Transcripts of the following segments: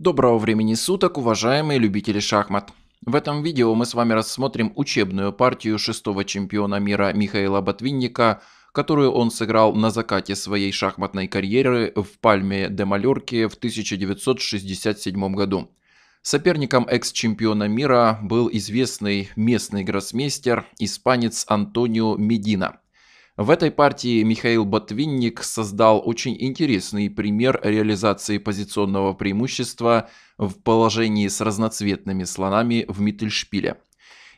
Доброго времени суток, уважаемые любители шахмат! В этом видео мы с вами рассмотрим учебную партию шестого чемпиона мира Михаила Ботвинника, которую он сыграл на закате своей шахматной карьеры в Пальме де Малерке в 1967 году. Соперником экс-чемпиона мира был известный местный гроссмейстер, испанец Антонио Медина – в этой партии Михаил Ботвинник создал очень интересный пример реализации позиционного преимущества в положении с разноцветными слонами в Миттельшпиле.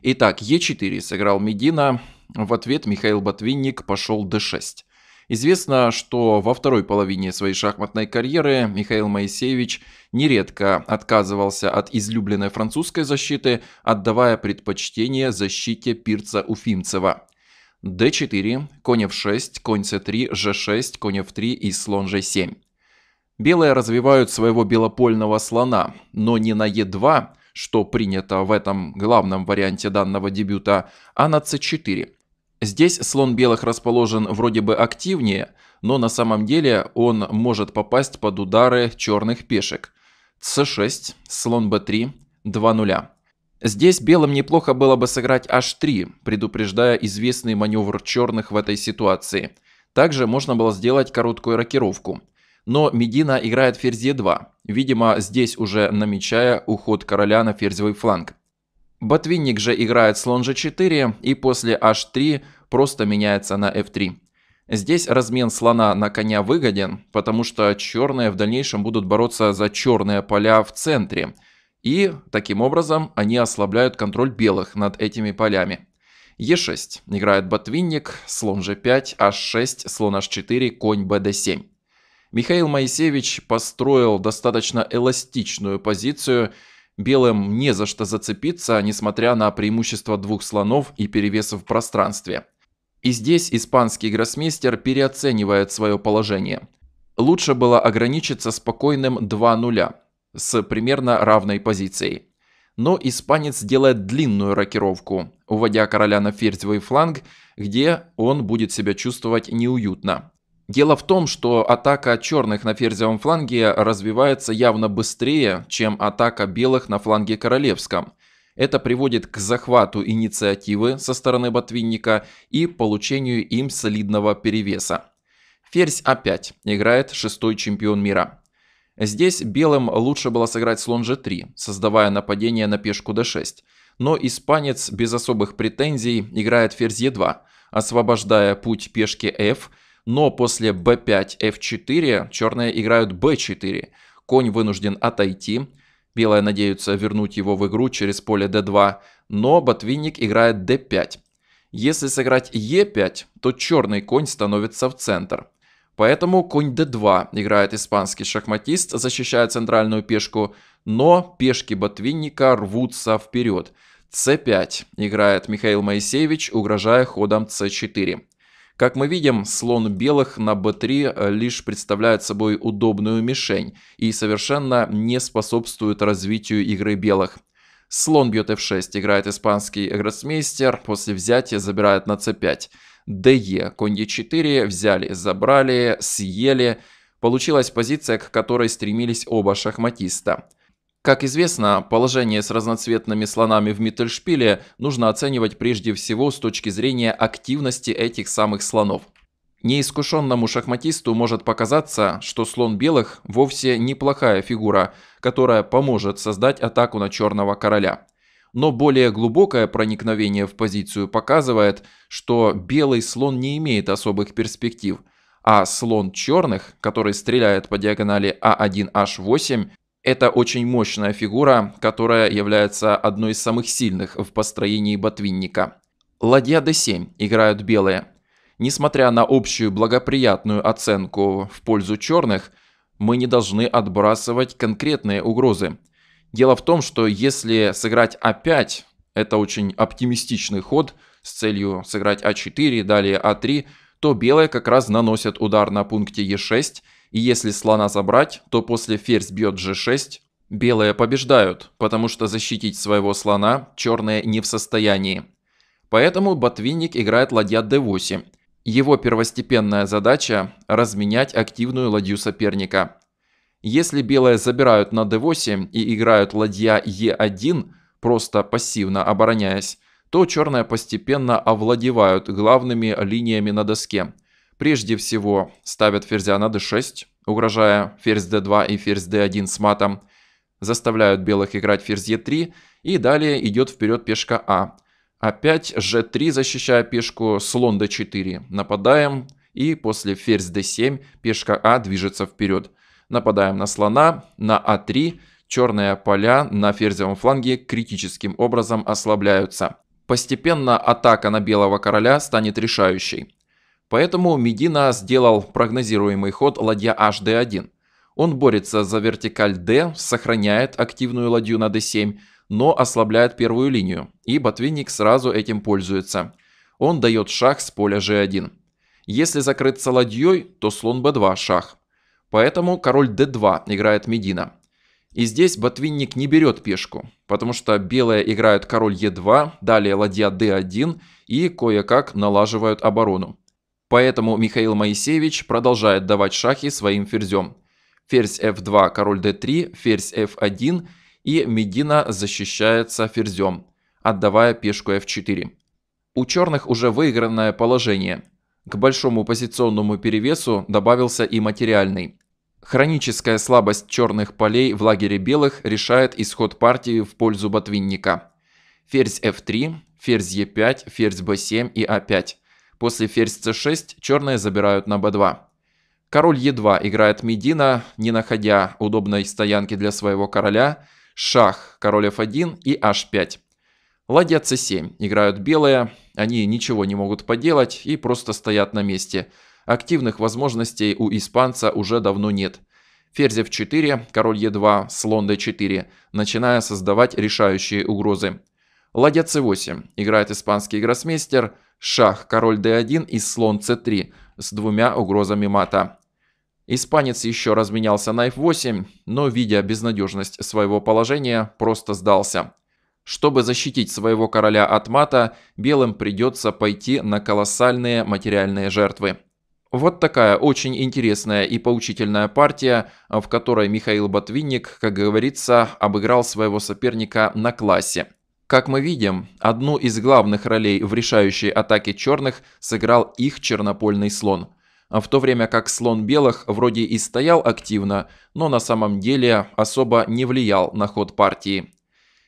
Итак, Е4 сыграл Медина, в ответ Михаил Ботвинник пошел d6. Известно, что во второй половине своей шахматной карьеры Михаил Моисеевич нередко отказывался от излюбленной французской защиты, отдавая предпочтение защите пирца Уфимцева d4, конь f6, конь c3, g6, конь f3 и слон g7. Белые развивают своего белопольного слона, но не на e2, что принято в этом главном варианте данного дебюта, а на c4. Здесь слон белых расположен вроде бы активнее, но на самом деле он может попасть под удары черных пешек. c6, слон b3, 2 0 Здесь белым неплохо было бы сыграть h3, предупреждая известный маневр черных в этой ситуации. Также можно было сделать короткую рокировку. Но Медина играет ферзь e2, видимо здесь уже намечая уход короля на ферзевый фланг. Ботвинник же играет слон g4 и после h3 просто меняется на f3. Здесь размен слона на коня выгоден, потому что черные в дальнейшем будут бороться за черные поля в центре – и таким образом они ослабляют контроль белых над этими полями. Е6 играет ботвинник, слон g5, h6, слон h4, конь bd7. Михаил Моисеевич построил достаточно эластичную позицию, белым не за что зацепиться, несмотря на преимущество двух слонов и перевес в пространстве. И здесь испанский гроссмейстер переоценивает свое положение. Лучше было ограничиться спокойным 2 0 с примерно равной позицией. Но испанец делает длинную рокировку, уводя короля на ферзевый фланг, где он будет себя чувствовать неуютно. Дело в том, что атака черных на ферзевом фланге развивается явно быстрее, чем атака белых на фланге королевском. Это приводит к захвату инициативы со стороны ботвинника и получению им солидного перевеса. Ферзь опять играет шестой чемпион мира. Здесь белым лучше было сыграть слон g3, создавая нападение на пешку d6. Но испанец без особых претензий играет ферзь e2, освобождая путь пешки f, но после b5, f4 черные играют b4. Конь вынужден отойти, белые надеются вернуть его в игру через поле d2, но ботвинник играет d5. Если сыграть e5, то черный конь становится в центр – Поэтому конь d2 играет испанский шахматист, защищая центральную пешку, но пешки ботвинника рвутся вперед. c5 играет Михаил Моисеевич, угрожая ходом c4. Как мы видим, слон белых на b3 лишь представляет собой удобную мишень и совершенно не способствует развитию игры белых. Слон бьет f6, играет испанский гроссмейстер, после взятия забирает на c5. ДЕ, конь e4, взяли, забрали, съели. Получилась позиция, к которой стремились оба шахматиста. Как известно, положение с разноцветными слонами в Миттельшпиле нужно оценивать прежде всего с точки зрения активности этих самых слонов. Неискушенному шахматисту может показаться, что слон белых вовсе неплохая фигура, которая поможет создать атаку на черного короля. Но более глубокое проникновение в позицию показывает, что белый слон не имеет особых перспектив, а слон черных, который стреляет по диагонали А1H8, это очень мощная фигура, которая является одной из самых сильных в построении ботвинника. Ладья d7 играют белые, Несмотря на общую благоприятную оценку в пользу черных, мы не должны отбрасывать конкретные угрозы. Дело в том, что если сыграть А5, это очень оптимистичный ход с целью сыграть А4, далее А3, то белые как раз наносят удар на пункте Е6, и если слона забрать, то после ферзь бьет G6, белые побеждают, потому что защитить своего слона черные не в состоянии. Поэтому ботвинник играет ладья d8. Его первостепенная задача – разменять активную ладью соперника. Если белые забирают на d8 и играют ладья e1, просто пассивно обороняясь, то черные постепенно овладевают главными линиями на доске. Прежде всего ставят ферзя на d6, угрожая ферзь d2 и ферзь d1 с матом, заставляют белых играть ферзь e3 и далее идет вперед пешка а – Опять g3, защищая пешку, слон d4. Нападаем. И после ферзь d7 пешка а движется вперед. Нападаем на слона, на а3. Черные поля на ферзевом фланге критическим образом ослабляются. Постепенно атака на белого короля станет решающей. Поэтому Медина сделал прогнозируемый ход ладья hd1. Он борется за вертикаль D, сохраняет активную ладью на D7, но ослабляет первую линию, и ботвинник сразу этим пользуется. Он дает шах с поля G1. Если закрыться ладьей, то слон B2 шах. Поэтому король D2 играет Медина. И здесь ботвинник не берет пешку, потому что белые играют король e 2 далее ладья d1 и кое-как налаживают оборону. Поэтому Михаил Моисеевич продолжает давать шахи своим ферзем ферзь f2, король d3, ферзь f1 и Медина защищается ферзем, отдавая пешку f4. У черных уже выигранное положение. К большому позиционному перевесу добавился и материальный. Хроническая слабость черных полей в лагере белых решает исход партии в пользу ботвинника. Ферзь f3, ферзь e5, ферзь b7 и a5. А После ферзь c6 черные забирают на b2. Король Е2 играет Медина, не находя удобной стоянки для своего короля. Шах, король F1 и H5. Ладья C7. Играют белые. Они ничего не могут поделать и просто стоят на месте. Активных возможностей у испанца уже давно нет. Ферзь F4, король Е2, слон D4, начиная создавать решающие угрозы. Ладья c8. Играет испанский гроссмейстер. Шах, король d1 и слон c3 с двумя угрозами мата. Испанец еще разменялся на f8, но, видя безнадежность своего положения, просто сдался. Чтобы защитить своего короля от мата, белым придется пойти на колоссальные материальные жертвы. Вот такая очень интересная и поучительная партия, в которой Михаил Ботвинник, как говорится, обыграл своего соперника на классе. Как мы видим, одну из главных ролей в решающей атаке черных сыграл их чернопольный слон – а в то время как слон белых вроде и стоял активно, но на самом деле особо не влиял на ход партии.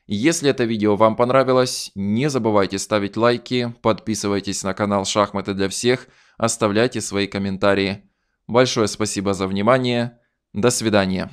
Если это видео вам понравилось, не забывайте ставить лайки, подписывайтесь на канал «Шахматы для всех», оставляйте свои комментарии. Большое спасибо за внимание, до свидания.